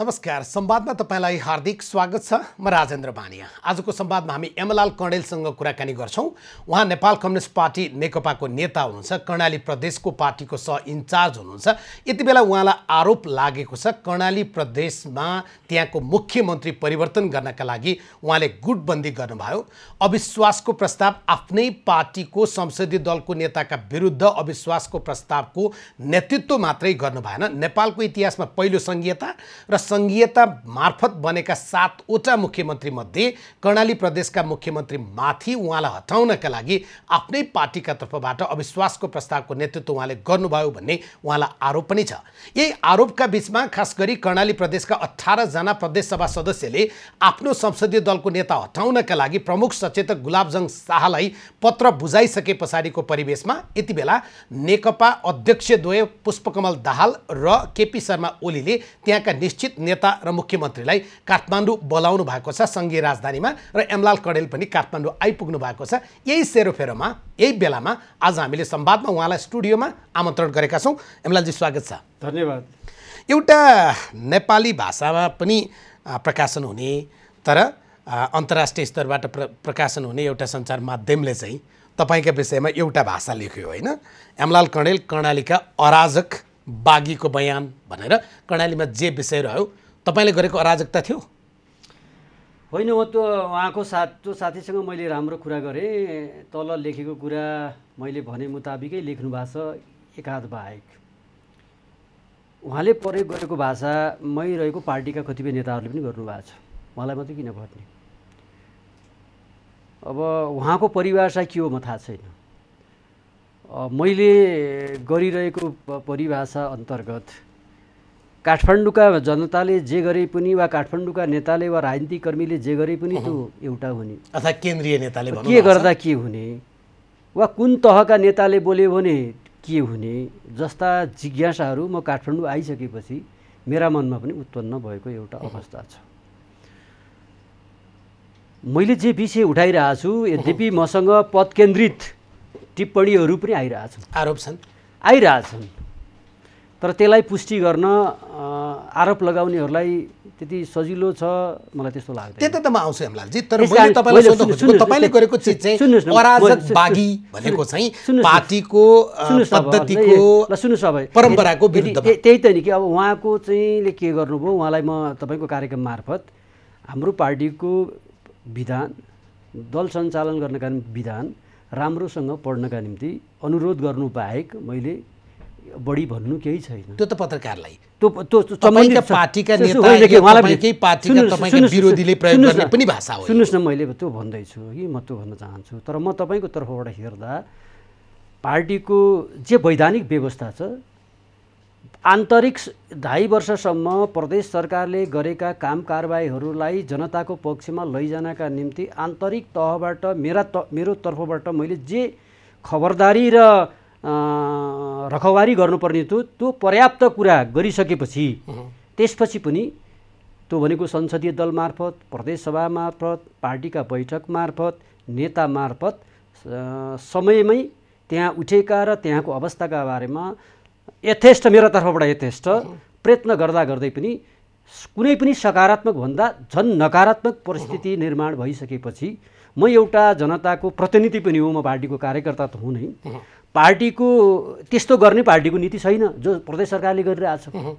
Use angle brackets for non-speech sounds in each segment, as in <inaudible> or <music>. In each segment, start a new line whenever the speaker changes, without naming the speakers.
नमस्कार संवादमा तपाईँलाई हार्दिक स्वागत छ म राजेन्द्र बानिया आजको संवादमा हामी एमलाल कणेलसँग कुराकानी गर्छौँ उहाँ नेपाल कम्युनिस्ट पार्टी नेकपाको नेता हुनुहुन्छ कर्णाली प्रदेशको पार्टीको सह इन्चार्ज हुनुहुन्छ यति बेला उहाँलाई आरोप लागेको छ कर्णाली प्रदेशमा त्यहाँको मुख्यमन्त्री परिवर्तन गर्नका लागि उहाँले गुटबन्दी गर्नुभयो अविश्वासको प्रस्ताव आफ्नै पार्टीको संसदीय दलको नेताका विरुद्ध अविश्वासको प्रस्तावको नेतृत्व मात्रै गर्नु भएन नेपालको इतिहासमा पहिलो सङ्घीयता र सङ्घीयता मार्फत बनेका सातवटा मुख्यमन्त्रीमध्ये कर्णाली प्रदेशका मुख्यमन्त्री माथि उहाँलाई हटाउनका लागि आफ्नै पार्टीका तर्फबाट अविश्वासको प्रस्तावको नेतृत्व उहाँले गर्नुभयो भन्ने उहाँलाई आरोप पनि छ यही आरोपका बिचमा खास गरी कर्णाली प्रदेशका अठारजना प्रदेशसभा सदस्यले आफ्नो संसदीय दलको नेता हटाउनका लागि प्रमुख सचेतक गुलाबजङ शाहलाई पत्र बुझाइसके पछाडिको परिवेशमा यति बेला नेकपा अध्यक्षद्वय पुष्पकमल दाहाल र केपी शर्मा ओलीले त्यहाँका निश्चित नेता र मुख्यमन्त्रीलाई काठमाडौँ बोलाउनु भएको छ सङ्घीय राजधानीमा र एमलाल कडेल पनि काठमाडौँ आइपुग्नु भएको छ यही सेरोफेरोमा यही बेलामा आज हामीले संवादमा उहाँलाई स्टुडियोमा आमन्त्रण गरेका छौँ एमलालजी स्वागत छ धन्यवाद एउटा नेपाली भाषामा पनि प्रकाशन हुने तर अन्तर्राष्ट्रिय स्तरबाट प्र प्रकाशन हुने एउटा सञ्चार माध्यमले चाहिँ तपाईँका विषयमा एउटा भाषा लेख्यो होइन एमलाल कणेल कर्णालीका अराजक बागीको बयान भनेर कर्णालीमा जे विषय रह्यो तपाईँले गरेको अराजकता थियो
होइन हो त्यो उहाँको साथ त्यो साथीसँग मैले राम्रो कुरा गरेँ तल लेखेको कुरा मैले भने मुताबिकै लेख्नु भएको छ एकाध बाहेक उहाँले प्रयोग गरेको भाषा मै रहेको पार्टीका कतिपय नेताहरूले पनि गर्नुभएको छ उहाँलाई मात्रै किन भन्ने अब उहाँको परिभाषा के हो म थाहा छैन मैले गरिरहेको परिभाषा अन्तर्गत काठमाडौँका जनताले जे गरे पनि वा काठमाडौँका नेताले वा राजनीतिक कर्मीले जे गरे पनि त्यो एउटा हुने
अथवा केन्द्रीय नेताले के गर्दा
के हुने वा कुन तहका नेताले बोल्यो भने के हुने जस्ता जिज्ञासाहरू म काठमाडौँ आइसकेपछि मेरा मनमा पनि उत्पन्न भएको एउटा अवस्था छ मैले जे विषय उठाइरहेको छु यद्यपि मसँग पदकेन्द्रित टिप्पणीहरू पनि आइरहेछन् आरोप छन् आइरहेछन् तर त्यसलाई पुष्टि गर्न आरोप लगाउनेहरूलाई त्यति सजिलो छ मलाई त्यस्तो लाग्छ त्यता त म
आउँछु हेमलालजी तर गरेको चिज चाहिँ अराजक बागी
भनेको चाहिँ पार्टीको पद्धतिको परम्पराको विरुद्ध त्यही त नि कि अब उहाँको चाहिँ के गर्नुभयो उहाँलाई म तपाईँको कार्यक्रम मार्फत हाम्रो पार्टीको विधान दल सञ्चालन गर्नका विधान राम्रोसँग पढ्नका निम्ति अनुरोध गर्नु बाहेक मैले बढी भन्नु केही छैन त्यो त पत्रकारलाई पनि सुन्नुहोस् न मैले त्यो भन्दैछु कि म त्यो भन्न चाहन्छु तर म तपाईँको तर्फबाट हेर्दा पार्टीको जे वैधानिक व्यवस्था छ आन्तरिक ढाई वर्षसम्म प्रदेश सरकारले गरेका काम कारबाहीहरूलाई जनताको पक्षमा लैजानका निम्ति आन्तरिक तहबाट मेरा त मेरो तर्फबाट मैले जे खबरदारी र रखवारी गर्नुपर्ने थियो त्यो पर्याप्त कुरा गरिसकेपछि त्यसपछि पनि त्यो भनेको संसदीय दल मार्फत प्रदेशसभा मार्फत पार्टीका बैठक मार्फत नेता मार्फत समयमै त्यहाँ उठेका र त्यहाँको अवस्थाका बारेमा यथेष्ट मेरो तर्फबाट यथेष्ट प्रयत्न गर्दा गर्दै पनि कुनै पनि सकारात्मक भन्दा झन् नकारात्मक परिस्थिति निर्माण भइसकेपछि म एउटा जनताको प्रतिनिधि पनि हो म पार्टीको कार्यकर्ता त हुँ नै पार्टीको त्यस्तो गर्ने पार्टीको नीति छैन जो प्रदेश सरकारले गरिरहेको छ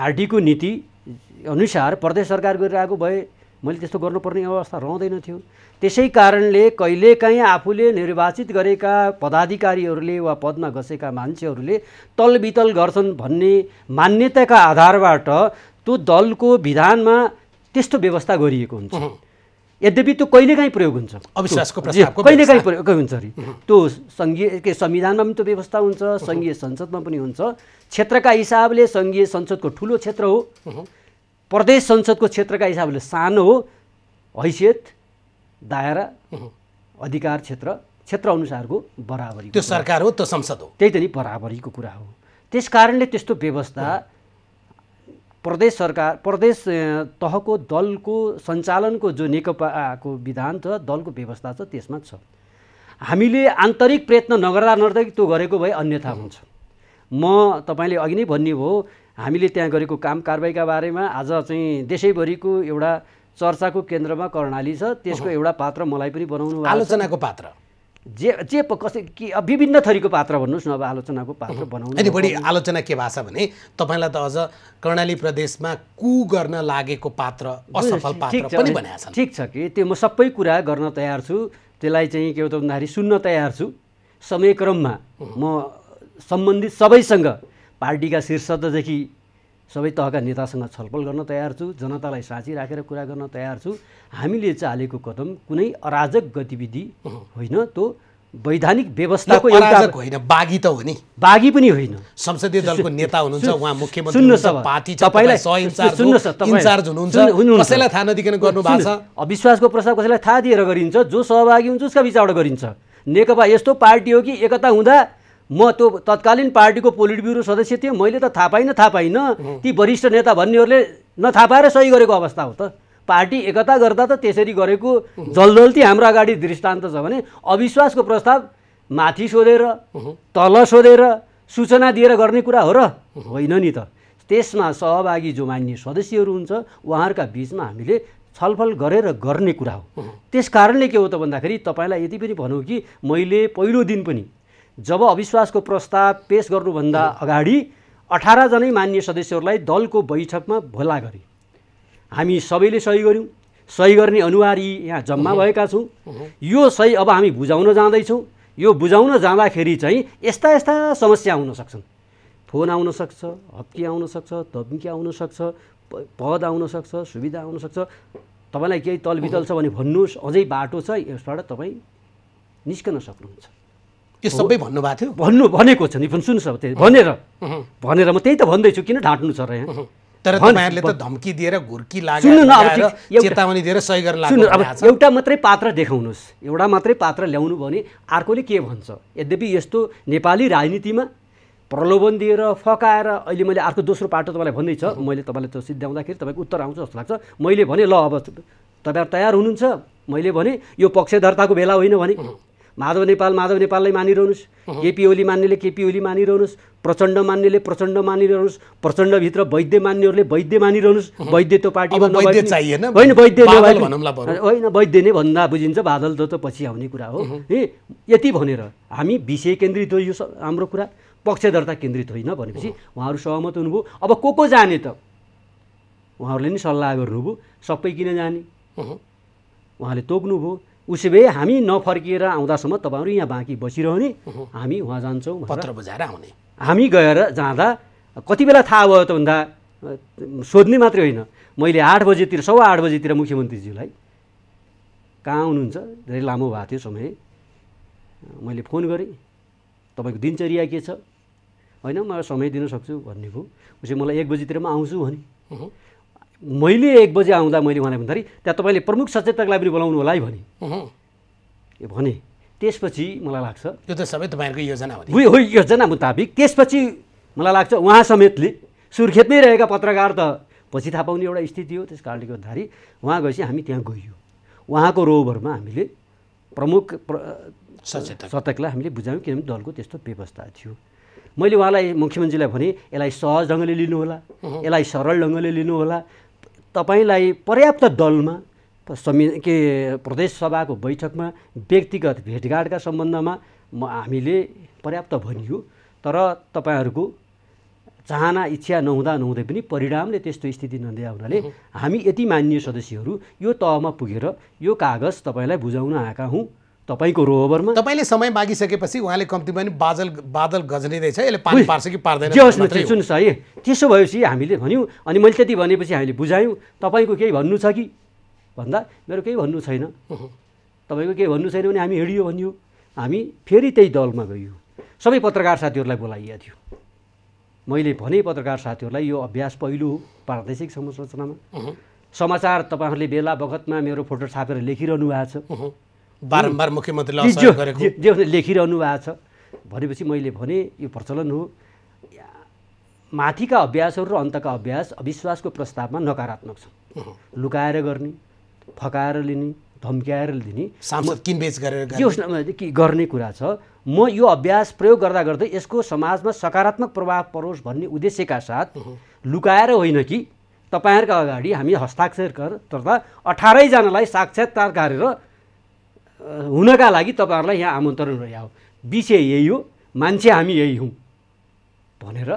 पार्टीको नीति अनुसार प्रदेश सरकार गरिरहेको भए मैले त्यस्तो गर्नुपर्ने अवस्था रहँदैन थियो त्यसै कारणले कहिलेकाहीँ आफूले निर्वाचित गरेका पदाधिकारीहरूले वा पदमा गसेका मान्छेहरूले तलबितल गर्छन् भन्ने मान्यताका आधारबाट त्यो दलको विधानमा त्यस्तो व्यवस्था गरिएको हुन्छ यद्यपि त्यो कहिलेकाहीँ प्रयोग हुन्छ अविश्वासको कहिलेकाहीँ प्रयोग हुन्छ अरे त्यो सङ्घीय के संविधानमा पनि त्यो व्यवस्था हुन्छ सङ्घीय संसदमा पनि हुन्छ क्षेत्रका हिसाबले सङ्घीय संसदको ठुलो क्षेत्र हो प्रदेश संसदको क्षेत्रका हिसाबले सानो हो हैसियत दायरा अधिकार क्षेत्र क्षेत्रअनुसारको बराबरी त्यो सरकार हो त्यो संसद हो त्यही त नि बराबरीको कुरा हो त्यस कारणले त्यस्तो व्यवस्था प्रदेश सरकार प्रदेश तहको दलको सञ्चालनको जो नेकपाको विधान छ दलको व्यवस्था छ त्यसमा छ हामीले आन्तरिक प्रयत्न नगर्दा नर्दै त्यो गरेको भए अन्यथा हुन्छ म तपाईँले अघि नै भन्नुभयो हामीले त्यहाँ गरेको काम कारवाहीका बारेमा आज चाहिँ देशैभरिको एउटा चर्चाको केन्द्रमा कर्णाली छ त्यसको एउटा पात्र मलाई पनि बनाउनु आलोचनाको पात्र जे जे कसै के विभिन्न थरीको पात्र भन्नुहोस् न अब आलोचनाको पात्र बनाउनु अनि बढी आलोचना के भएको
छ भने तपाईँलाई त अझ कर्णाली प्रदेशमा कु गर्न लागेको पात्र असफल पात्र पनि छ
ठिक छ कि त्यो म सबै कुरा गर्न तयार छु त्यसलाई चाहिँ के हो त भन्दाखेरि सुन्न तयार छु समयक्रममा म सम्बन्धित सबैसँग पार्टीका शीर्षदेखि सबै तहका नेतासँग छलफल गर्न तयार छु जनतालाई साँची राखेर कुरा गर्न तयार छु हामीले चालेको कदम कुनै अराजक गतिविधि होइन त्यो वैधानिक व्यवस्थाको होइन बाघी त हो नि
बागी पनि होइन संसदीय दलको
नेता हुनुहुन्छ उहाँ
मुख्यमन्त्री कसैलाई थाहा नदिकन गर्नु
अविश्वासको प्रस्ताव कसैलाई थाहा दिएर गरिन्छ जो सहभागी हुन्छ उसका विचारबाट गरिन्छ नेकपा यस्तो पार्टी हो कि एकता हुँदा म त्यो तत्कालीन पार्टीको पोलिट ब्युरो सदस्य थिएँ मैले त थाहा पाइनँ थाहा पाइनँ ती वरिष्ठ नेता भन्नेहरूले नथाहा पाएर सही गरेको अवस्था हो त पार्टी एकता गर्दा त त्यसरी गरेको जलजल्ती हाम्रो अगाडि दृष्टान्त छ भने अविश्वासको प्रस्ताव माथि सोधेर तल सोधेर सूचना दिएर गर्ने कुरा हो र होइन नि त त्यसमा सहभागी जो मान्ने सदस्यहरू हुन्छ उहाँहरूका बिचमा हामीले छलफल गरेर गर्ने कुरा हो त्यस कारणले के हो त भन्दाखेरि तपाईँलाई यति पनि भनौँ कि मैले पहिलो दिन पनि जब अविश्वासको प्रस्ताव पेस गर्नुभन्दा अगाडि अठारजनै मान्य सदस्यहरूलाई दलको बैठकमा भोला गरे हामी सबैले सही गऱ्यौँ सही गर्ने अनुहारी यहाँ जम्मा भएका छौँ यो सही अब हामी बुझाउन जाँदैछौँ यो बुझाउन जाँदाखेरि चाहिँ यस्ता यस्ता समस्या आउन सक्छन् फोन आउन सक्छ हप्की आउन सक्छ धम्की आउन सक्छ पद आउन सक्छ सुविधा आउन सक्छ तपाईँलाई केही तलबितल छ भने भन्नुहोस् अझै बाटो छ यसबाट तपाईँ निस्कन सक्नुहुन्छ त्यो सबै भन्नुभएको थियो भन्नु भनेको छ नि सुन्नुहोस् अब त्यही भनेर भनेर म त्यही त भन्दैछु किन ढाँट्नु छ र यहाँ
तर तपाईँहरूले त धम्की दिएर घुर्की चेतावनी दिएर सही गरेर अब एउटा
मात्रै पात्र देखाउनुहोस् एउटा मात्रै पात्र ल्याउनु भने अर्कोले के भन्छ यद्यपि यस्तो नेपाली राजनीतिमा प्रलोभन दिएर फकाएर अहिले मैले अर्को दोस्रो पाटो तपाईँलाई भन्दैछ मैले तपाईँलाई त्यो सिद्ध्याउँदाखेरि तपाईँको उत्तर आउँछ जस्तो लाग्छ मैले भने ल अब तपाईँहरू तयार हुनुहुन्छ मैले भने यो पक्षधरताको बेला होइन भने माधव नेपाल माधव नेपाललाई मानिरहनुहोस् केपी ओली मान्नेले केपी ओली मानिरहनुहोस् प्रचण्ड मान्नेले प्रचण्ड मानिरहनुहोस् प्रचण्डभित्र वैद्य मान्नेहरूले वैद्य मानिरहनुहोस् वैद्य त्यो पार्टी होइन वैद्य होइन वैद्य नै भन्दा बुझिन्छ बादल त पछि आउने कुरा हो है यति भनेर हामी विषय केन्द्रित हो यो हाम्रो कुरा पक्षधरता केन्द्रित होइन भनेपछि उहाँहरू सहमत हुनुभयो अब को को जाने त उहाँहरूले नि सल्लाह गर्नुभयो सबै किन जाने उहाँले तोक्नुभयो उसो भए हामी नफर्किएर आउँदासम्म तपाईँहरू यहाँ बाँकी बसिरहने हामी उहाँ जान्छौँ पत्र बुझाएर आउने हामी गएर जाँदा कति बेला थाहा भयो त
भन्दा
सोध्ने मात्रै होइन मैले आठ बजेतिर सवा आठ बजेतिर मुख्यमन्त्रीज्यूलाई कहाँ आउनुहुन्छ धेरै लामो भएको थियो समय मैले फोन गरेँ तपाईँको दिनचर्या के छ होइन म समय दिन सक्छु भन्ने भयो उसले मलाई एक बजीतिर म आउँछु भने मैले एक बजे आउँदा मैले उहाँलाई भन्दाखेरि त्यहाँ तपाईँले प्रमुख सचेतकलाई पनि बोलाउनु होला है
भने
भने त्यसपछि मलाई लाग्छ यो त सबै तपाईँहरूको योजना हो हो योजना मुताबिक त्यसपछि मलाई लाग्छ उहाँ समेतले सुर्खेतमै रहेका पत्रकार त पछि थाहा पाउने एउटा स्थिति हो त्यस कारणले गर्दाखेरि उहाँ गएपछि हामी त्यहाँ गइयो उहाँको रोभरमा हामीले प्रमुख प्र सचेतक सचेतकलाई हामीले बुझायौँ किनभने दलको त्यस्तो व्यवस्था थियो मैले उहाँलाई मुख्यमन्त्रीलाई भने यसलाई सहज ढङ्गले लिनुहोला यसलाई सरल ढङ्गले लिनुहोला तपाईँलाई पर्याप्त दलमा संवि के सभाको बैठकमा व्यक्तिगत भेटघाटका सम्बन्धमा म हामीले पर्याप्त भनियो तर तपाईँहरूको चाहना इच्छा नहुँदा नहुँदै पनि परिणामले त्यस्तो स्थिति नदिया हुनाले हामी यति मान्य सदस्यहरू यो तहमा पुगेर यो कागज तपाईँलाई बुझाउन आएका हौँ तपाईँको रोभरमा तपाईँले समय मागिसकेपछि उहाँले
कम्तीमा पनि बादल बादल रहेछ यसले पानी पार्छ कि पार्दैन सुन्नुहोस्
है त्यसो भएपछि हामीले भन्यौँ अनि मैले त्यति भनेपछि हामीले बुझायौँ तपाईँको केही भन्नु छ कि भन्दा मेरो केही भन्नु छैन तपाईँको केही भन्नु छैन भने हामी हिँडियो भनियो हामी फेरि त्यही दलमा गयौँ सबै पत्रकार साथीहरूलाई बोलाइएको थियो मैले भने पत्रकार साथीहरूलाई यो अभ्यास पहिलो हो प्रादेशिक संरचनामा समाचार तपाईँहरूले बेला बखतमा मेरो फोटो छापेर लेखिरहनु भएको छ बारम्बार मुख्यमन्त्रीले जे लेखिरहनु भएको छ भनेपछि मैले भने यो प्रचलन हो माथिका अभ्यासहरू र अन्तका अभ्यास अविश्वासको प्रस्तावमा नकारात्मक
छन्
लुकाएर गर्ने फकाएर लिने धम्क्याएर लिने सांसद किनबेच गरेर यो गर्ने कुरा छ म यो अभ्यास प्रयोग गर्दा गर्दै यसको समाजमा सकारात्मक प्रभाव परोस् भन्ने उद्देश्यका साथ लुकाएर होइन कि तपाईँहरूका अगाडि हामी हस्ताक्षर गर्दा अठारैजनालाई साक्षात्कार गरेर हुनका लागि तपाईँहरूलाई यहाँ आमन्त्रण रह्यो हो विषय यही हो मान्छे हामी यही हौँ भनेर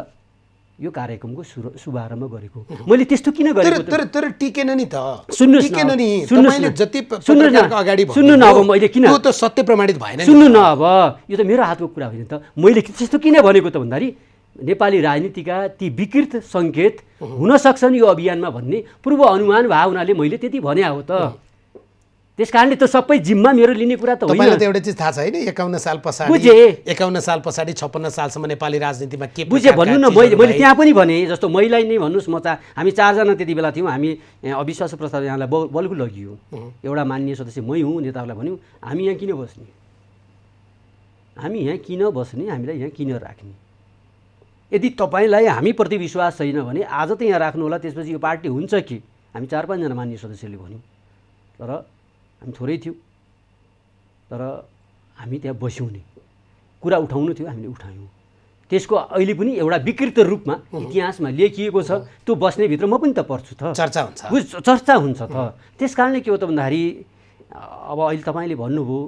यो कार्यक्रमको शुभारम्भ गरेको मैले त्यस्तो किन गरेको तर तर टिकेन नि त टिकेन नि जति अगाडि सुन्नु अब मैले किन त सत्य प्रमाणित भएन सुन्नु न अब यो त मेरो हातको कुरा होइन त मैले त्यस्तो किन भनेको त भन्दाखेरि नेपाली राजनीतिका ती विकृत सङ्केत हुनसक्छन् यो अभियानमा भन्ने पूर्व अनुमान भावनाले मैले त्यति भने हो त त्यस कारणले त्यो सबै जिम्मा मेरो लिने कुरा त होइन त एउटा चिज थाहा छ होइन एकाउन्न साल पछाडि बुझेँ एकाउन्न साल पछाडि छप्पन्न सालसम्म नेपाली राजनीतिमा के बुझेँ भन्नु न मैले मैले त्यहाँ पनि भने जस्तो मैले नै भन्नुहोस् म चा हामी चारजना त्यति बेला थियौँ हामी अविश्वास प्रस्ताव यहाँलाई बल बलको लगियो एउटा मान्य सदस्य मै हुँ नेताहरूलाई भन्यौँ हामी यहाँ किन बस्ने हामी यहाँ किन बस्ने हामीलाई यहाँ किन राख्ने यदि तपाईँलाई हामीप्रति विश्वास छैन भने आज त यहाँ राख्नु होला त्यसपछि यो पार्टी हुन्छ कि हामी चार पाँचजना मान्य सदस्यले भन्यौँ तर हामी थोरै थियौँ तर हामी त्यहाँ बस्यौँ नि कुरा उठाउनु थियो हामीले उठायौँ त्यसको अहिले पनि एउटा विकृत रूपमा इतिहासमा लेखिएको छ त्यो बस्नेभित्र म पनि त पर्छु त चर्चा हुन्छ चर्चा हुन्छ त त्यस कारणले के हो त भन्दाखेरि अब अहिले तपाईँले भन्नुभयो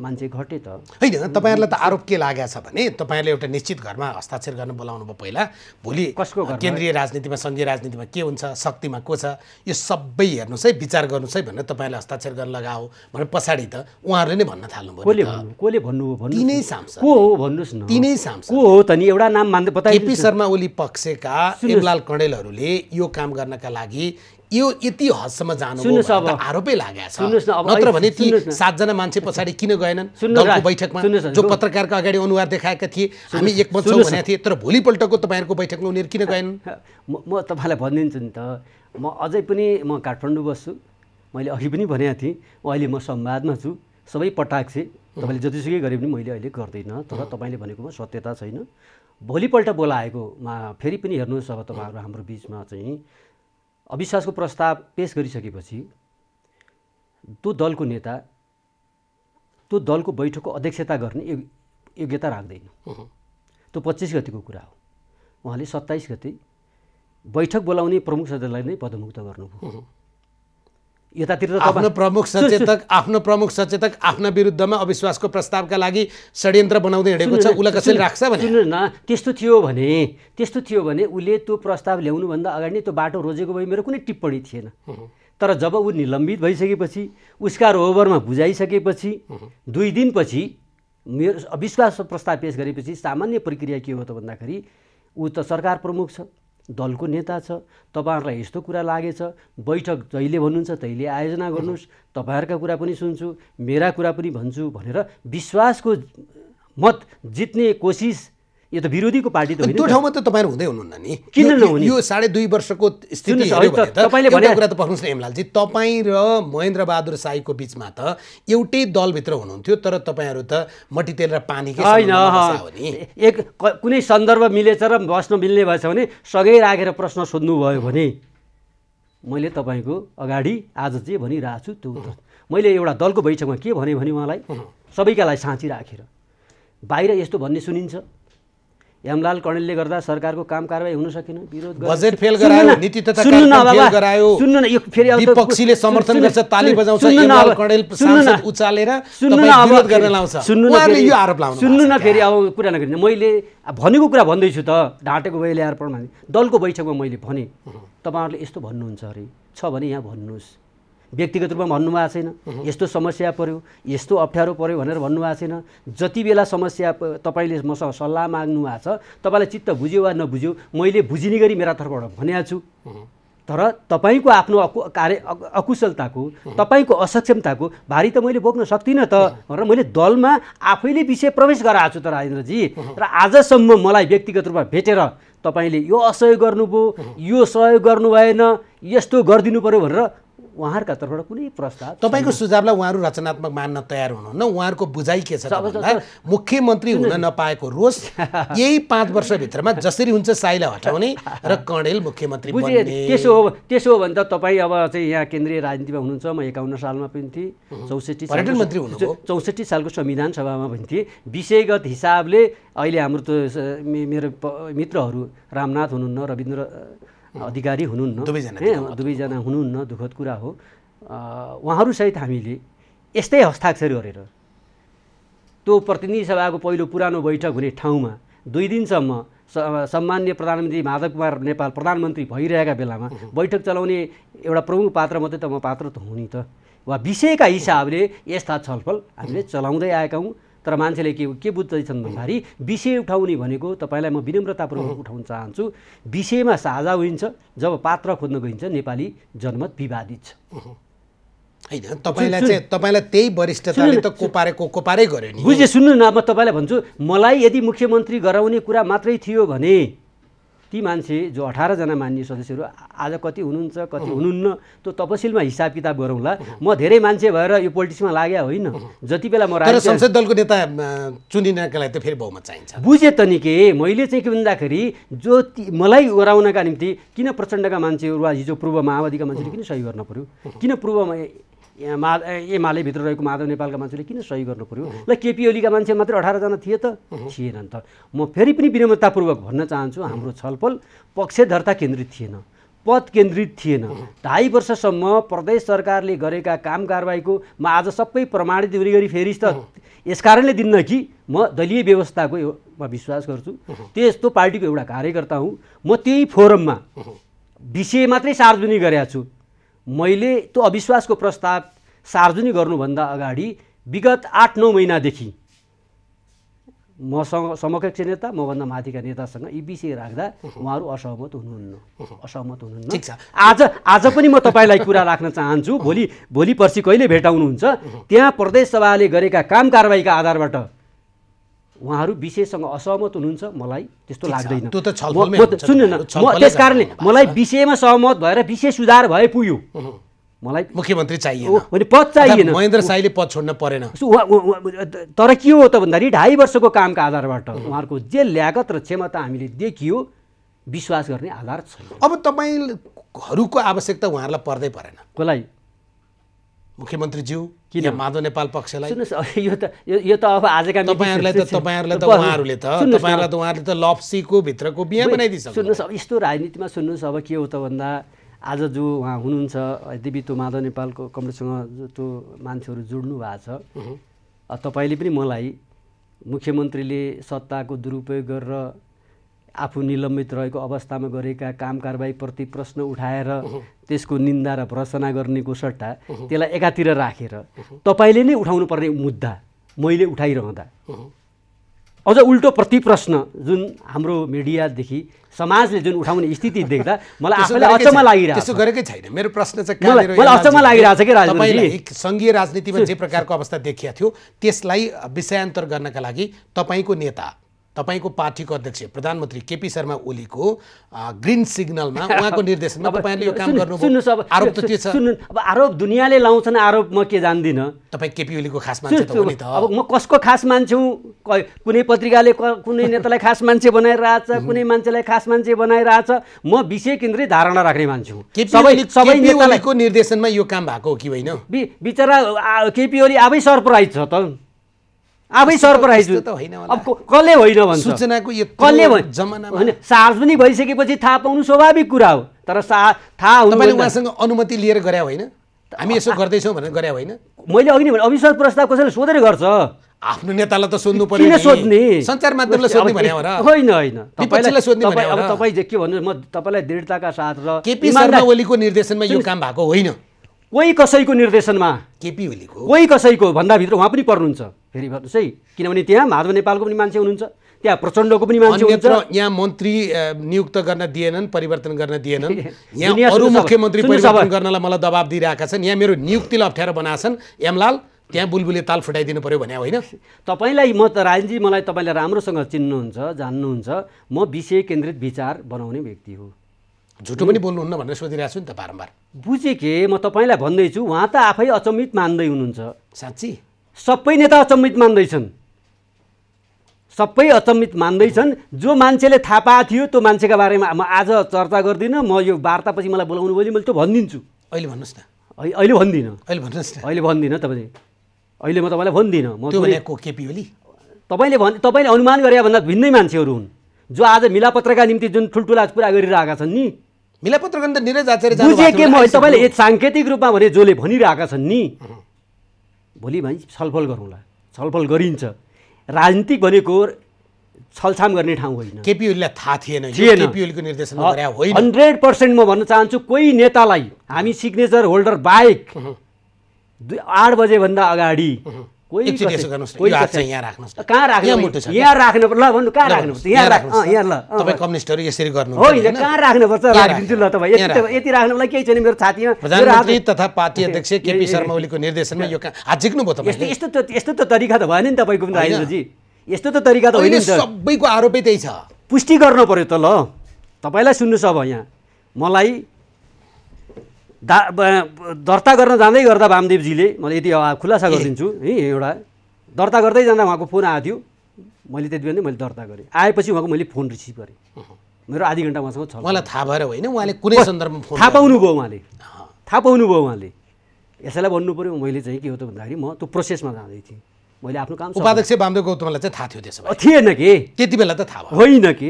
मान्छे घटे त होइन तपाईँहरूलाई त आरोप के
लागेको छ भने तपाईँहरूले एउटा निश्चित घरमा हस्ताक्षर गर्न बोलाउनु भयो पहिला भोलि कसको केन्द्रीय राजनीतिमा सङ्घीय राजनीतिमा के हुन्छ शक्तिमा को छ यो सबै हेर्नुहोस् है विचार गर्नुहोस् है भनेर तपाईँले हस्ताक्षर गर्न लगाओ भने पछाडि त उहाँहरूले नै भन्न थाल्नुभयो कसले कसले भन्नुभयो तिनै सांसद को हो
भन्नुहोस् न तिनै सांसद को हो त नि एउटा नाम मान्दै
बताइ केपी शर्मा ओली पक्षका शिवलाल कणेलहरूले यो काम गर्नका लागि यो यति हदसम्म जानु आरोपै लागेको छ नत्र भने ती सातजना मान्छे पछाडि किन गएनन् बैठकमा जो पत्रकारको अगाडि
अनुहार देखाएका थिए हामी एकमत छौँ भनेको थिएँ तर भोलिपल्टको तपाईँहरूको बैठकमा उनीहरू किन गएनन् <laughs> म तपाईँलाई भनिदिन्छु नि त म अझै पनि म काठमाडौँ बस्छु मैले अघि पनि भनेको थिएँ अहिले म संवादमा छु सबै छ तपाईँले जतिसुकै गरे पनि मैले अहिले गर्दिनँ तर तपाईँले भनेकोमा सत्यता छैन भोलिपल्ट बोलाएकोमा फेरि पनि हेर्नुहोस् अब तपाईँहरू हाम्रो बिचमा चाहिँ अविश्वासको प्रस्ताव पेस गरिसकेपछि त्यो दलको नेता त्यो दलको बैठकको अध्यक्षता गर्ने योग्यता राख्दैन त्यो पच्चिस गतिको कुरा हो उहाँले सत्ताइस गते बैठक बोलाउने प्रमुख सदस्यलाई नै पदमुक्त गर्नुभयो यतातिर आफ्नो प्रमुख सचेतक
आफ्नो प्रमुख सचेतक आफ्ना विरुद्धमा अविश्वासको प्रस्तावका लागि षड्यन्त्र बनाउँदै हिँडेको
छ उसलाई कसैले राख्छ भने
न त्यस्तो थियो भने त्यस्तो थियो भने उसले त्यो प्रस्ताव ल्याउनुभन्दा अगाडि नै त्यो बाटो रोजेको भए मेरो कुनै टिप्पणी थिएन तर जब ऊ निलम्बित भइसकेपछि उसका रोभरमा बुझाइसकेपछि दुई दिनपछि मेरो अविश्वास प्रस्ताव पेस गरेपछि सामान्य प्रक्रिया के हो त भन्दाखेरि ऊ त सरकार प्रमुख छ दलको नेता छ तपाईँहरूलाई यस्तो कुरा लागेछ बैठक जहिले भन्नुहुन्छ तैले आयोजना गर्नुहोस् तपाईँहरूका कुरा पनि सुन्छु मेरा कुरा पनि भन्छु भनेर विश्वासको मत जित्ने कोसिस यो त विरोधीको पार्टी त होइन त्यो ठाउँमा
त तपाईँहरू हुँदै हुनुहुन्न नि किन नहुने यो साढे दुई वर्षको स्थिति तपाईँले भने कुरा त न हेमलालजी तपाईँ र महेन्द्र बहादुर साईको बिचमा त एउटै दलभित्र हुनुहुन्थ्यो तर तपाईँहरू त मटितेल र पानी
होइन
एक कुनै सन्दर्भ मिलेछ र बस्न मिल्ने भएछ भने सँगै राखेर प्रश्न सोध्नुभयो भने मैले तपाईँको अगाडि आज जे भनिरहेको छु त्यो मैले एउटा दलको बैठकमा के भने उहाँलाई सबैकालाई साँची राखेर बाहिर यस्तो भन्ने सुनिन्छ हेमलाल कणेलले गर्दा सरकारको काम कारवाही हुन सकेन विरोध बजेट फेल गरायो नीति तथा फेल गरायो सुन्नु न यो फेरि विपक्षीले समर्थन गर्छ ताली बजाउँछ हेमलाल कणेल सांसद उचालेर तपाईँ विरोध गर्न लाउँछ सुन्नु न यो आरोप लाउनु सुन्नु न फेरि अब कुरा नगरिन मैले भनेको कुरा भन्दैछु त ढाँटेको मैले आरोप दलको बैठकमा मैले भने तपाईँहरूले यस्तो भन्नुहुन्छ अरे छ भने यहाँ भन्नुहोस् व्यक्तिगत रूपमा भन्नुभएको छैन यस्तो समस्या पऱ्यो यस्तो अप्ठ्यारो पऱ्यो भनेर भन्नुभएको छैन जति बेला समस्या तपाईँले मसँग सल्लाह माग्नु भएको छ तपाईँलाई चित्त बुझ्यो वा नबुझ्यो मैले बुझिने गरी मेरा तर्फबाट भनेको छु तर तपाईँको आफ्नो अकु कार्य अकुशलताको तपाईँको असक्षमताको भारी त मैले बोक्न सक्दिनँ त र मैले दलमा आफैले विषय प्रवेश गराएको छु त राजेन्द्रजी र आजसम्म मलाई व्यक्तिगत रूपमा भेटेर तपाईँले यो असहयोग गर्नुभयो यो सहयोग गर्नु भएन यस्तो गरिदिनु पऱ्यो भनेर उहाँहरूका तर्फबाट कुनै प्रस्ताव तपाईँको
सुझावलाई उहाँहरू रचनात्मक मान्न तयार हुनुहुन्न उहाँहरूको बुझाइ के छ मुख्यमन्त्री हुन नपाएको रोष <laughs> यही पाँच वर्षभित्रमा जसरी हुन्छ साईलाई हटाउने र कणेल मुख्यमन्त्री
त्यसो हो
त्यसो हो भने त तपाईँ अब चाहिँ यहाँ केन्द्रीय राजनीतिमा हुनुहुन्छ म एकाउन्न सालमा पनि थिएँ चौसठी पर्यटन मन्त्री हुनुहुन्छ चौसठी सालको संविधान सभामा पनि थिएँ विषयगत हिसाबले अहिले हाम्रो त मेरो मित्रहरू रामनाथ हुनुहुन्न रविन्द्र अधिकारी हुनुहुन्न दुवैजना हुनुहुन्न दुःखद कुरा हो उहाँहरूसहित हामीले यस्तै हस्ताक्षर गरेर त्यो प्रतिनिधि सभाको पहिलो पुरानो बैठक हुने ठाउँमा दुई दिनसम्म सम्मान्य प्रधानमन्त्री माधव कुमार नेपाल प्रधानमन्त्री भइरहेका बेलामा बैठक चलाउने एउटा प्रमुख पात्र मात्रै त म पात्र त हुँ त वा विषयका हिसाबले यस्ता छलफल हामीले चलाउँदै आएका हौँ तर मान्छेले के के बुझ्दैछन् भन्दाखेरि विषय उठाउने भनेको तपाईँलाई म विनम्रतापूर्वक उठाउन चाहन्छु विषयमा साझा होइन्छ जब पात्र खोज्न गइन्छ नेपाली जनमत विवादित छ होइन त्यही वरिष्ठताले त कोपारे बुझेँ सुन्नु न म तपाईँलाई भन्छु मलाई यदि मुख्यमन्त्री गराउने कुरा मात्रै थियो भने ती मान्छे जो अठारजना मान्य सदस्यहरू आज कति हुनुहुन्छ कति हुनुहुन्न त्यो तपसिलमा हिसाब किताब गरौँला म धेरै मान्छे भएर यो पोलिटिक्समा लागे होइन जति बेला म संसद दलको नेता
चुनिनका लागि त फेरि बहुमत
चाहिन्छ बुझेँ त नि के मैले चाहिँ के भन्दाखेरि जो मलाई ओह्राउनका निम्ति किन प्रचण्डका मान्छेहरू वा हिजो पूर्व माओवादीका मान्छेले किन सही गर्न पर्यो किन पूर्वमा मा एमाले भित्र रहेको माधव नेपालका मान्छेले किन सही गर्नु पऱ्यो ल केपी ओलीका मान्छे मात्रै अठारजना थिए त थिएनन् त म फेरि पनि विनम्रतापूर्वक भन्न चाहन्छु हाम्रो छलफल पक्षधरता केन्द्रित थिएन पद केन्द्रित थिएन ढाई वर्षसम्म प्रदेश सरकारले गरेका काम कारवाहीको म आज सबै प्रमाणित हुने गरी फेरि त यसकारणले दिन्न कि म दलीय व्यवस्थाको म विश्वास गर्छु त्यस्तो पार्टीको एउटा कार्यकर्ता हुँ म त्यही फोरममा विषय मात्रै सार्वजनिक गरेका छु मैले त्यो अविश्वासको प्रस्ताव सार्वजनिक गर्नुभन्दा अगाडि विगत आठ नौ महिनादेखि मसँग समकक्ष नेता मभन्दा माथिका नेतासँग यी विषय राख्दा उहाँहरू असहमत हुनुहुन्न असहमत हुनुहुन्न ठिक छ आज आज पनि म तपाईँलाई कुरा राख्न चाहन्छु भोलि भोलि पर्सि कहिले भेटाउनुहुन्छ त्यहाँ प्रदेशसभाले गरेका काम कारवाहीका आधारबाट उहाँहरू विषयसँग असहमत हुनुहुन्छ मलाई त्यस्तो लाग्दैन सुन्नु न त्यस कारणले मलाई विषयमा सहमत भएर विषय सुधार भए पुग्यो मलाई मुख्यमन्त्री चाहियो भने पद चाहिएन महेन्द्र साईले पद छोड्न परेन तर के हो त भन्दाखेरि ढाई वर्षको कामको आधारबाट उहाँहरूको जे ल्यागत र क्षमता हामीले देखियो विश्वास गर्ने आधार छैन अब तपाईँहरूको आवश्यकता उहाँहरूलाई पर्दै परेन कसलाई मुख्यमन्त्रीज्यू
किन माधव नेपाल पक्षलाई सुन्नुहोस्
यो त यो त अब आजका तपाईँहरूलाई त तपाईँहरूलाई त उहाँहरूले त तपाईँहरूलाई त
उहाँहरूले त लप्सीको भित्रको बिहा बनाइदिन्छ
सुन्नुहोस् अब यस्तो राजनीतिमा सुन्नुहोस् अब के हो त भन्दा आज जो उहाँ हुनुहुन्छ यद्यपि त्यो माधव नेपालको कमरेसँग त्यो मान्छेहरू जुड्नु भएको छ तपाईँले पनि मलाई मुख्यमन्त्रीले सत्ताको दुरुपयोग गरेर आफू निलम्बित रहेको अवस्थामा गरेका काम प्रति प्रश्न उठाएर त्यसको निन्दा र भर्सना गर्नेको सट्टा त्यसलाई एकातिर राखेर तपाईँले नै उठाउनु पर्ने मुद्दा मैले उठाइरहँदा अझ उल्टो प्रतिप्रश्न जुन हाम्रो मिडियादेखि समाजले जुन उठाउने स्थिति देख्दा मलाई अचम्म लागिरहेको
गरेकै छैन मेरो प्रश्न चाहिँ मलाई अचम्म लागिरहेको छ कि सङ्घीय राजनीतिमा <laughs> जे प्रकारको अवस्था देखिएको थियो त्यसलाई विषयान्तर गर्नका लागि तपाईँको नेता तपाईँको पार्टीको अध्यक्ष प्रधानमन्त्री केपी शर्मा ओलीको ग्रिन सिग्नलमा <laughs> उहाँको निर्देशनमा तपाईँले यो काम गर्नुभयो आरोप त के छ अब
आरोप दुनियाँले लाउँछन् आरोप म के जान्दिनँ तपाईँ केपी ओलीको खास मान्छे त अब म कसको खास मान्छे हुँ कुनै पत्रिकाले कुनै नेतालाई खास मान्छे बनाइरहेछ <laughs> कुनै मान्छेलाई खास मान्छे बनाइरहेछ म विषय केन्द्रित धारणा राख्ने मान्छे हुँ सबै सबै निर्देशनमा यो काम भएको हो कि होइन बिचरा केपी ओली आफै सरप्राइज छ त आफै सरप्राइज
अब
कसले होइन भन्छ सूचनाको
कसले जमानामा
होइन सार्ज पनि भइसकेपछि थाहा पाउनु स्वाभाविक कुरा हो
तर सा थाहा हुनु उहाँसँग अनुमति लिएर गरे होइन हामी यसो गर्दैछौँ भनेर गरे होइन
मैले अघि नै भने अविश्वास प्रस्ताव कसैले सोधेर गर्छ आफ्नो नेतालाई त सोध्नु पर्यो सोध्ने सञ्चार माध्यमलाई सोध्ने भने होइन होइन तपाईँलाई सोध्ने अब तपाईँ के भन्नु म तपाईँलाई दृढताका साथ र केपी शर्मा ओलीको निर्देशनमा यो काम भएको होइन कोही कसैको निर्देशनमा केपी ओलीको कोही कसैको भन्दाभित्र उहाँ पनि पर्नुहुन्छ फेरि भन्नुहोस् है किनभने त्यहाँ माधव नेपालको पनि मान्छे हुनुहुन्छ त्यहाँ प्रचण्डको पनि मान्छे हुन्छ
यहाँ मन्त्री नियुक्त गर्न दिएनन् परिवर्तन गर्न दिएनन् <laughs> यहाँ अरू मुख्यमन्त्री परिवर्तन गर्नलाई मलाई दबाब दिइरहेका छन् यहाँ मेरो नियुक्तिलाई अप्ठ्यारो बनाएछन्
एमलाल त्यहाँ बुलबुले ताल फुटाइदिनु पऱ्यो भने होइन तपाईँलाई म त राजनजी मलाई तपाईँले राम्रोसँग चिन्नुहुन्छ जान्नुहुन्छ म विषय केन्द्रित विचार बनाउने व्यक्ति हो झुटो पनि बोल्नुहुन्न भनेर सोधिरहेको छु नि त बारम्बार बुझेँ के म तपाईँलाई भन्दैछु उहाँ त आफै अचम्मित मान्दै हुनुहुन्छ साँच्ची सबै नेता अचम्मित मान्दैछन् सबै अचम्मित मान्दैछन् जो मान्छेले थाहा पाएको थियो त्यो मान्छेका बारेमा म आज चर्चा गर्दिनँ म यो वार्तापछि मलाई बोलाउनु भयो मैले त्यो भनिदिन्छु अहिले भन्नुहोस् न अहिले भन्दिनँ अहिले भन्नुहोस् न अहिले भन्दिनँ तपाईँले अहिले म तपाईँलाई भन्दिनँ म केपी ओली तपाईँले भन् तपाईँले अनुमान गरे भन्दा भिन्नै मान्छेहरू हुन् जो आज मिलापत्रका निम्ति जुन ठुल्ठुला कुरा गरिरहेका छन् नि मिलापत्र गर्न त निरज आचार्य बुझेँ के म तपाईँले साङ्केतिक रूपमा भने जसले भनिरहेका छन् नि भोलि भाइ छलफल गरौँला छलफल गरिन्छ राजनीतिक भनेको छलछाम गर्ने ठाउँ होइन केपिओलीलाई थाहा थिएन केपिओलीको
निर्देशन होइन
हन्ड्रेड पर्सेन्ट म भन्न चाहन्छु कोही नेतालाई हामी सिग्नेचर होल्डर बाहेक आठ बजेभन्दा अगाडि यति केही छैन मेरो
तथा पार्टी अध्यक्ष केपी शर्मा ओलीको निर्देशनमा यो
तरिका त भएन नि तपाईँको यस्तो तरिका त होइन सबैको आरोपै त्यही छ पुष्टि गर्नु पर्यो त ल तपाईँलाई सुन्नुहोस् अब यहाँ मलाई दा दर्ता गर्न जाँदै गर्दा वामदेवजीले मैले यति खुलासा गरिदिन्छु है एउटा दर्ता गर्दै जाँदा उहाँको फोन आएको थियो मैले त्यति बेला नै मैले दर्ता गरेँ आएपछि उहाँको मैले फोन रिसिभ गरेँ मेरो आधी घन्टा उहाँसँग छ मलाई थाहा भएर होइन उहाँले कुनै सन्दर्भमा थाहा पाउनु भयो उहाँले थाहा पाउनु भयो उहाँले यसैलाई भन्नु पऱ्यो मैले चाहिँ के हो त भन्दाखेरि म त्यो प्रोसेसमा जाँदै थिएँ मैले आफ्नो काम उपाध्यक्ष वामदेव गौतमलाई चाहिँ थाहा थियो त्यसो भए थिएन कि त्यति बेला त थाहा होइन कि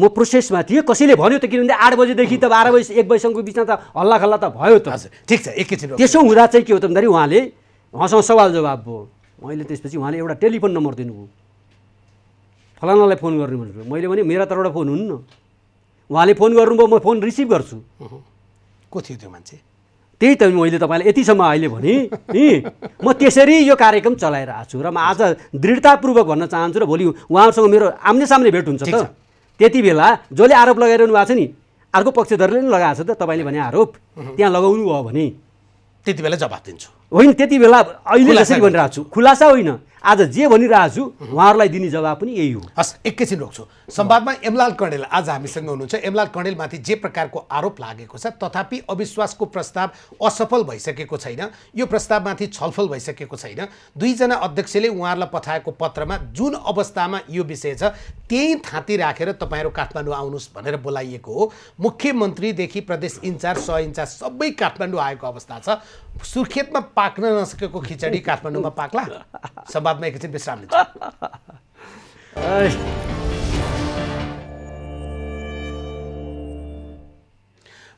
म प्रोसेसमा थिएँ कसैले भन्यो त किनभने आठ बजीदेखि त बाह्र बजी एक बजीसम्मको बिचमा त हल्ला खल्ला त भयो त ठिक छ एकैछिन त्यसो हुँदा चाहिँ के हो त भन्दाखेरि उहाँले उहाँसँग सवाल जवाब भयो मैले त्यसपछि उहाँले एउटा टेलिफोन नम्बर दिनुभयो फलानालाई फोन गर्नु भनेर मैले भने मेरा तर्फबाट फोन हुन्न उहाँले फोन गर्नुभयो म फोन रिसिभ गर्छु को थियो त्यो मान्छे त्यही त मैले तपाईँलाई यतिसम्म अहिले भने म त्यसरी यो कार्यक्रम चलाइरहेको छु र म आज दृढतापूर्वक भन्न चाहन्छु र भोलि उहाँहरूसँग मेरो आम्ने सामने भेट हुन्छ त त्यति बेला जसले आरोप लगाइरहनु भएको छ नि अर्को पक्षधरले नै लगाएको छ त तपाईँले भने आरोप त्यहाँ लगाउनु भयो भने त्यति बेला जवाब दिन्छु होइन त्यति बेला अहिले जसरी भनिरहेको छु खुलासा होइन आज जे भनिरहेको छु उहाँहरूलाई दिने जवाब पनि यही
हो हस् एकैछिन रोक्छु संवादमा एमलाल कणेल आज हामीसँग हुनुहुन्छ एमलाल कणेलमाथि जे प्रकारको आरोप लागेको छ तथापि अविश्वासको प्रस्ताव असफल भइसकेको छैन यो प्रस्तावमाथि छलफल भइसकेको छैन दुईजना अध्यक्षले उहाँहरूलाई पठाएको पत्रमा जुन अवस्थामा यो विषय छ त्यही थाँती राखेर तपाईँहरू काठमाडौँ आउनुहोस् भनेर बोलाइएको हो मुख्यमन्त्रीदेखि प्रदेश इन्चार्ज सह इन्चार्ज सबै काठमाडौँ आएको अवस्था छ सुर्खेतमा पाक्न नसकेको खिचडी काठमाडौँमा पाक्ला बादमा एकैछिन विश्राम लिन्छ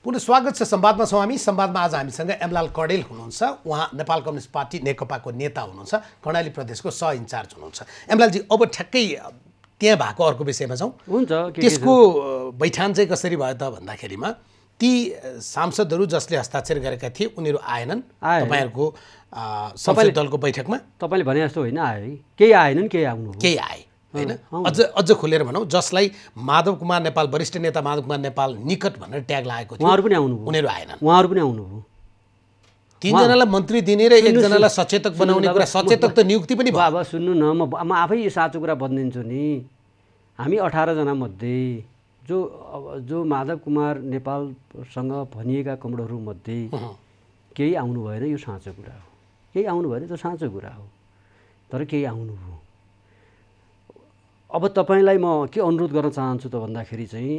पुनः स्वागत छ संवादमा छौँ हामी संवादमा आज हामीसँग एमलाल कडेल हुनुहुन्छ उहाँ नेपाल कम्युनिस्ट पार्टी नेकपाको नेता हुनुहुन्छ कर्णाली प्रदेशको सह इन्चार्ज हुनुहुन्छ एमलालजी अब ठ्याक्कै त्यहाँ भएको अर्को विषयमा छौँ हुन्छ त्यसको बैठान चाहिँ कसरी भयो त भन्दाखेरिमा ती सांसदहरू जसले हस्ताक्षर गरेका थिए उनीहरू आएनन् तपाईँहरूको
सबै
दलको बैठकमा तपाईँले भने जस्तो होइन
आयो है केही आएनन् केही आउनु केही आए होइन
अझ अझ खोलेर भनौँ जसलाई माधव कुमार नेपाल वरिष्ठ नेता माधव कुमार नेपाल निकट भनेर ट्याग लागेको थियो उहाँहरू पनि आउनुभयो
उनीहरू आएन उहाँहरू पनि आउनुभयो तिनजनालाई मन्त्री दिने र एकजनालाई सचेतक बनाउने कुरा सचेतक त नियुक्ति पनि भयो अब सुन्नु न म म आफै यो साँचो कुरा भनिदिन्छु नि हामी अठारजना मध्ये जो जो माधव कुमार नेपालसँग भनिएका कमडहरूमध्ये केही आउनु भएन यो साँचो कुरा हो केही आउनुभयो त्यो साँचो कुरा हो तर केही आउनुभयो अब तपाईँलाई म के अनुरोध गर्न चाहन्छु त भन्दाखेरि चाहिँ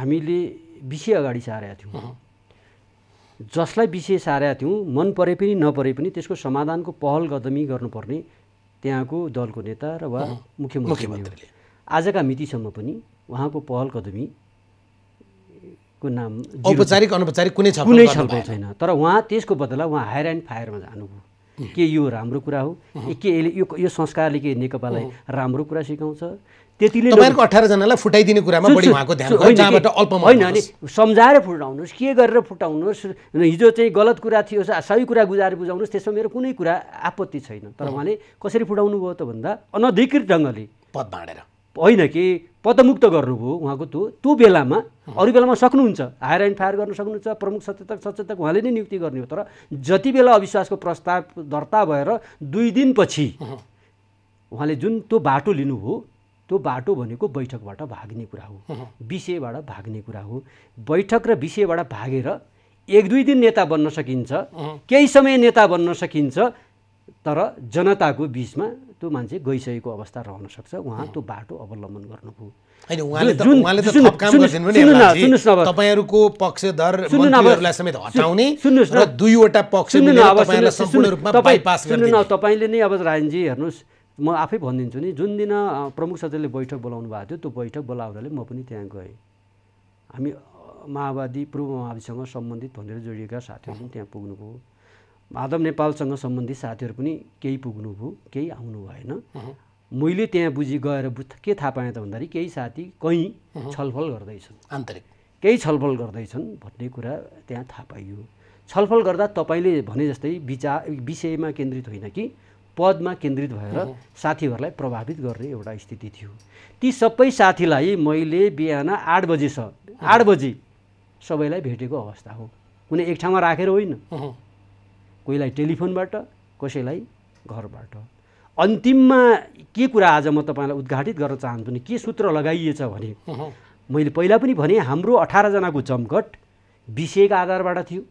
हामीले विषय अगाडि सारेका थियौँ जसलाई विषय सारेका थियौँ मन परे पनि नपरे पनि त्यसको समाधानको पहल कदमी गर्नुपर्ने त्यहाँको दलको नेता र वा मुख्यमन्त्रीले आजका मितिसम्म पनि उहाँको पहल कदमी को नाम औपचारिक अनौपचारिक कुनै छ कुनै छलफल छैन तर उहाँ त्यसको बदला उहाँ हायर एन्ड फायरमा जानुभयो के यो राम्रो कुरा हो के यसले यो संस्कारले के नेकपालाई राम्रो कुरा सिकाउँछ त्यतिले अठारजनालाई फुटाइदिने कुरामा बढी ध्यान होइन अनि सम्झाएर फुटाउनुहोस् के गरेर फुटाउनुहोस् हिजो चाहिँ गलत कुरा थियो सही कुरा गुजारेर बुझाउनुहोस् त्यसमा मेरो कुनै कुरा आपत्ति छैन तर उहाँले कसरी फुटाउनु भयो त भन्दा अनधिकृत ढङ्गले पद बाँडेर होइन कि पदमुक्त गर्नुभयो उहाँको त्यो त्यो बेलामा अरू बेलामा सक्नुहुन्छ हायर एन्ड फायर गर्न सक्नुहुन्छ प्रमुख सचेतक सचेतक उहाँले नै नियुक्ति गर्ने हो तर जति बेला अविश्वासको प्रस्ताव दर्ता भएर दुई दिनपछि उहाँले जुन त्यो बाटो लिनुभयो त्यो बाटो भनेको बैठकबाट भाग्ने कुरा हो विषयबाट भाग्ने कुरा हो बैठक र विषयबाट भागेर एक दुई दिन नेता बन्न सकिन्छ केही समय नेता बन्न सकिन्छ तर जनताको बिचमा त्यो मान्छे गइसकेको अवस्था रहन सक्छ उहाँ त्यो बाटो अवलम्बन गर्नुभयो तपाईँहरूको पक्षधर सुन्नु
न
तपाईँले नै अब राजनजी हेर्नुहोस् म आफै भनिदिन्छु नि जुन दिन प्रमुख सचिवले बैठक बोलाउनु भएको थियो त्यो बैठक बोलाउनाले म पनि त्यहाँ गएँ हामी माओवादी पूर्व माओवादीसँग सम्बन्धित भनेर जोडिएका साथीहरू पनि त्यहाँ पुग्नुभयो माधव नेपालसँग सम्बन्धित साथीहरू पनि केही पुग्नुभयो केही आउनु भएन मैले त्यहाँ बुझी गएर बुझ के थाहा पाएँ त भन्दाखेरि केही साथी कहीँ छलफल गर्दैछन् आन्तरिक केही छलफल गर्दैछन् भन्ने कुरा त्यहाँ थाहा पाइयो छलफल गर्दा तपाईँले भने जस्तै विचार विषयमा केन्द्रित होइन कि पदमा केन्द्रित भएर साथीहरूलाई प्रभावित गर्ने एउटा स्थिति थियो ती सबै साथीलाई मैले बिहान आठ बजीसम्म आठ बजी सबैलाई भेटेको अवस्था हो कुनै एक ठाउँमा राखेर होइन कोहीलाई टेलिफोनबाट कसैलाई घरबाट अन्तिममा के कुरा आज म तपाईँलाई उद्घाटित गर्न चाहन्छु भने के सूत्र लगाइएछ भने <laughs> मैले पहिला पनि भने हाम्रो अठारजनाको जमघट विषयको आधारबाट थियो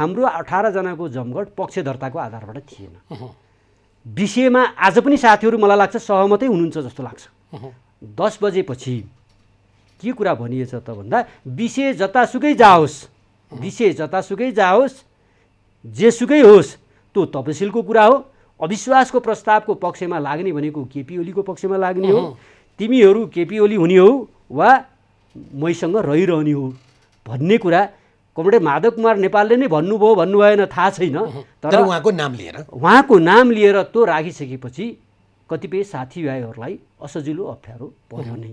हाम्रो अठारजनाको जमघट पक्षधर्ताको आधारबाट थिएन
<laughs>
विषयमा आज पनि साथीहरू मलाई लाग्छ सहमतै हुनुहुन्छ जस्तो लाग्छ <laughs> दस बजेपछि के कुरा भनिएछ त भन्दा विषय जतासुकै जाओस् विषय जतासुकै जाओस् जेसुकै होस् त्यो तपसिलको कुरा हो अविश्वासको प्रस्तावको पक्षमा लाग्ने भनेको केपी ओलीको पक्षमा लाग्ने हो तिमीहरू केपी ओली हुने हो वा मैसँग रहिरहने हो भन्ने कुरा कमरेड माधव कुमार नेपालले नै भन्नुभयो भन्नु भएन थाहा छैन तर उहाँको नाम लिएर उहाँको नाम लिएर त्यो राखिसकेपछि कतिपय साथीभाइहरूलाई असजिलो अप्ठ्यारो पर्यो नै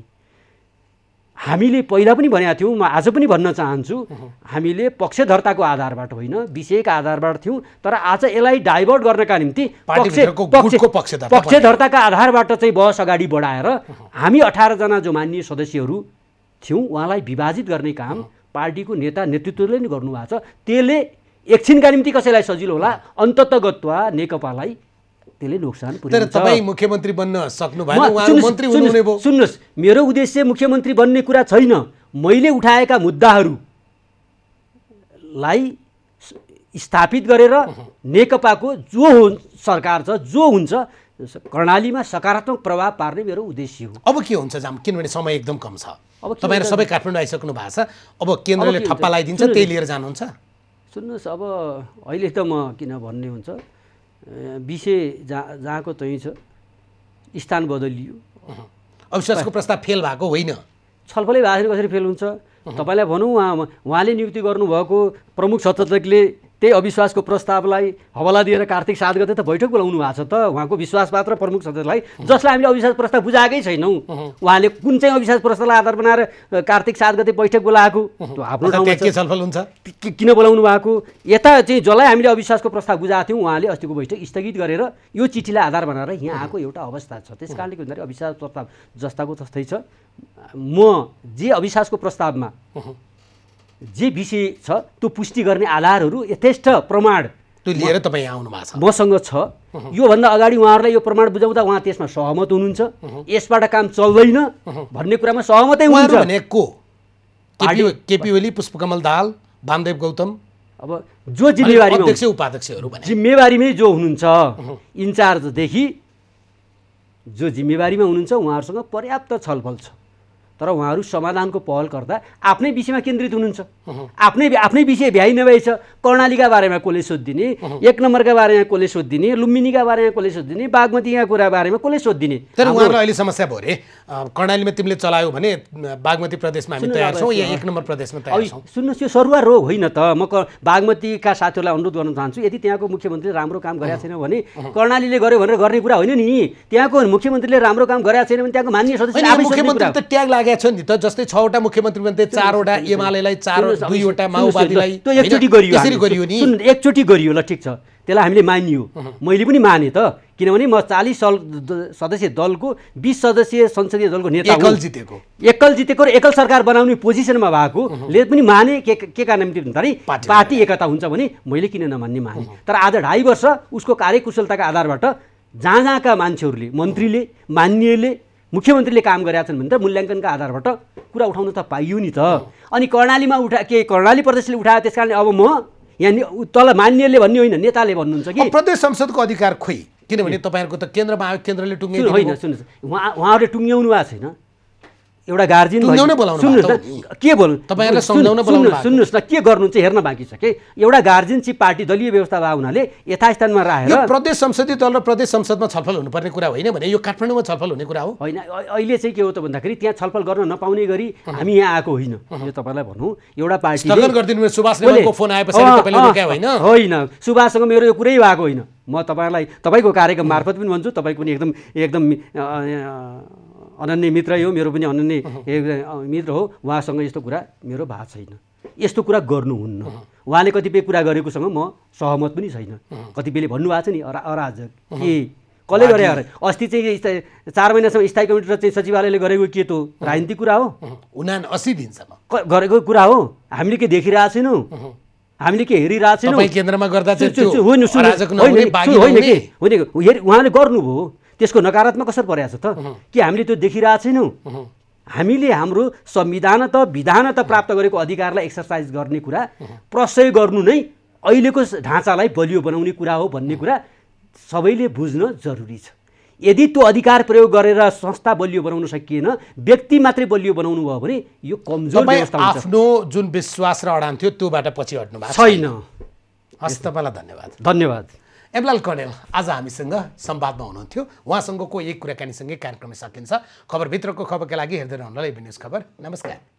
हामीले पहिला पनि भनेका थियौँ म आज पनि भन्न चाहन्छु हामीले पक्षधर्ताको आधारबाट होइन विषयका आधारबाट थियौँ तर आज यसलाई डाइभर्ट गर्नका निम्ति पक्षधर्ताको आधारबाट चाहिँ बहस अगाडि बढाएर हामी अठारजना जो मान्य सदस्यहरू थियौँ उहाँलाई विभाजित गर्ने काम पार्टीको नेता नेतृत्वले नै गर्नुभएको छ त्यसले एकछिनका निम्ति कसैलाई सजिलो होला अन्ततगत्वा नेकपालाई त्यसले नोक्सान तपाईँ मुख्यमन्त्री बन्न सक्नु सुन्नुहोस् मेरो उद्देश्य मुख्यमन्त्री बन्ने कुरा छैन मैले उठाएका मुद्दाहरूलाई स्थापित गरेर नेकपाको जो हो सरकार छ जो हुन्छ कर्णालीमा सकारात्मक प्रभाव पार्ने मेरो उद्देश्य हो अब
के हुन्छ जाम किनभने समय एकदम कम छ अब तपाईँहरू सबै काठमाडौँ आइसक्नु भएको छ अब केन्द्रले ठप्पा लगाइदिन्छ त्यही लिएर
जानुहुन्छ सुन्नुहोस् अब अहिले त म किन भन्ने हुन्छ विषय जहाँ जहाँको तहीँ छ स्थान बदलियो अविश्वासको प्रस्ताव फेल भएको होइन छलफलै भएको छैन कसरी फेल हुन्छ तपाईँलाई भनौँ उहाँ उहाँले नियुक्ति गर्नुभएको प्रमुख सचेतकले त्यही अविश्वासको प्रस्तावलाई हवाला दिएर कार्तिक सात गते त बैठक बोलाउनु भएको छ त उहाँको विश्वास मात्र प्रमुख सदस्यलाई जसलाई हामीले अविश्वास प्रस्ताव बुझाएकै छैनौँ उहाँले कुन चाहिँ अविश्वास प्रस्तावलाई आधार बनाएर कार्तिक सात गते बैठक बोलाएको आफ्नो छलफल हुन्छ किन बोलाउनु भएको यता चाहिँ जसलाई हामीले अविश्वासको प्रस्ताव बुझाएको थियौँ उहाँले अस्तिको बैठक स्थगित गरेर यो चिठीलाई आधार बनाएर यहाँ आएको एउटा अवस्था छ त्यस कारणले के अविश्वास प्रस्ताव जस्ताको जस्तै छ म जे अविश्वासको प्रस्तावमा जे विषय छ त्यो पुष्टि गर्ने आधारहरू यथेष्ट प्रमाण त्यो लिएर तपाईँ आउनु भएको छ मसँग छ योभन्दा अगाडि उहाँहरूलाई यो प्रमाण बुझाउँदा उहाँ त्यसमा सहमत हुनुहुन्छ यसबाट काम चल्दैन भन्ने कुरामा सहमतै हुनुहुन्छ भने को
केपी ओली पुष्पकमल दाल
वामदेव गौतम अब जो जिम्मेवारी उपाध्यक्षहरू जिम्मेवारीमै जो हुनुहुन्छ इन्चार्जदेखि जो जिम्मेवारीमा हुनुहुन्छ उहाँहरूसँग पर्याप्त छलफल छ तर उहाँहरू समाधानको पहल गर्दा आफ्नै विषयमा केन्द्रित हुनुहुन्छ आफ्नै आफ्नै विषय भ्याइ नभएछ कर्णालीका बारेमा कसले सोधिदिने एक नम्बरका बारेमा कसले सोधिदिने लुम्बिनीका बारेमा कसले सोधिदिने बागमतीका कुरा बारेमा कसले सोधिदिने तर उहाँहरूलाई अहिले समस्या भयो अरे
कर्णालीमा तिमीले चलायो भने बागमती प्रदेशमा हामी तयार छौँ या एक नम्बर प्रदेशमा तयार छौँ
सुन्नुहोस् यो सरुवा रोग होइन त म बागमतीका साथीहरूलाई अनुरोध गर्न चाहन्छु यदि त्यहाँको मुख्यमन्त्रीले राम्रो काम गरेका छैन भने कर्णालीले गर्यो भनेर गर्ने कुरा होइन नि त्यहाँको मुख्यमन्त्रीले राम्रो काम गरेका छैन भने त्यहाँको मान्य सदस्य भनेको छ नि त जस्तै छवटा मुख्यमन्त्री मध्ये चारवटा एमालेलाई चार दुईवटा माओवादीलाई एकचोटि गरियो गरियो नि एकचोटि गरियो ल ठिक छ त्यसलाई हामीले मानियो मैले पनि माने त किनभने म चालिस साल सदस्य दलको बिस सदस्यीय संसदीय दलको नेता एकल जितेको एकल जितेको र एकल सरकार बनाउने पोजिसनमा भएकोले पनि माने के के कारण भन्दाखेरि पार्टी एकता हुन्छ भने मैले किन नमान्ने माने तर आज ढाई वर्ष उसको कार्यकुशलताका आधारबाट जहाँ जहाँका मान्छेहरूले मन्त्रीले मान्यले मुख्यमन्त्रीले काम गरेका छन् भने त मूल्याङ्कनका आधारबाट कुरा उठाउन त पाइयो नि त अनि कर्णालीमा उठा के कर्णाली प्रदेशले उठायो त्यस कारणले अब म यहाँ तल मान्यले भन्ने होइन नेताले भन्नुहुन्छ कि प्रदेश संसदको अधिकार खोइ किनभने
तपाईँहरूको त केन्द्रमा आयो केन्द्रले टुङ्गिनु होइन
सुन्नुहोस् उहाँ उहाँहरूले टुङ्ग्याउनु भएको छैन एउटा गार्जियन सुन्नुहोस् के बोल्नु सुन्नुहोस् न के गर्नु चाहिँ हेर्न बाँकी छ कि एउटा गार्जियन चाहिँ पार्टी दलीय व्यवस्था भएको हुनाले यथास्थानमा राखेर प्रदेश संसदीय दल र प्रदेश संसदमा छलफल हुनुपर्ने कुरा होइन भने यो काठमाडौँमा छलफल हुने कुरा हो होइन अहिले चाहिँ के हो त भन्दाखेरि त्यहाँ छलफल गर्न नपाउने गरी हामी यहाँ आएको होइन यो तपाईँलाई भनौँ एउटा पार्टी फोन होइन होइन सुभाषसँग मेरो यो कुरै भएको होइन म तपाईँलाई तपाईँको कार्यक्रम मार्फत पनि भन्छु तपाईँ पनि एकदम एकदम अनन्य मित्र हो मेरो पनि अनन्य मित्र हो उहाँसँग यस्तो कुरा मेरो भा छैन यस्तो कुरा गर्नुहुन्न उहाँले कतिपय कुरा गरेकोसँग म सहमत पनि छैन कतिपयले भन्नुभएको छ नि अरा अराजक के कसले गरे अरे अस्ति चाहिँ चार महिनासम्म स्थायी कमिटी र चाहिँ सचिवालयले गरेको के त राजनीतिक कुरा हो उना असी दिनसम्म गरेको कुरा हो हामीले के देखिरहेको छैनौँ हामीले के हेरिरहेको छैनौँ केन्द्रमा गर्दा होइन होइन उहाँले गर्नुभयो त्यसको नकारात्मक असर परेको छ त कि हामीले त्यो देखिरहेको छैनौँ हामीले हाम्रो संविधान त विधान त प्राप्त गरेको अधिकारलाई एक्सर्साइज गर्ने कुरा प्रशय गर्नु नै अहिलेको ढाँचालाई बलियो बनाउने कुरा हो भन्ने कुरा सबैले बुझ्न जरुरी छ यदि त्यो अधिकार प्रयोग गरेर संस्था बलियो बनाउन सकिएन व्यक्ति मात्रै बलियो बनाउनु भयो भने यो कमजोर आफ्नो जुन विश्वास र अडान थियो
त्योबाट पछि हट्नु भएको छैन हस् तपाईँलाई धन्यवाद धन्यवाद एमलाल कर्णेल आज हामीसँग सम्वादमा हुनुहुन्थ्यो उहाँसँगको एक कुराकानीसँगै कार्यक्रम सकिन्छ खबरभित्रको खबरका लागि हेर्दै एबी न्युज खबर नमस्कार